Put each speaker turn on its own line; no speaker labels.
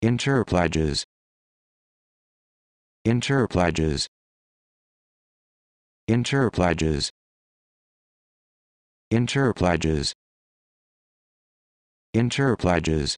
Interpledges. Interpledges. Interpledges. Interpledges. Interpledges.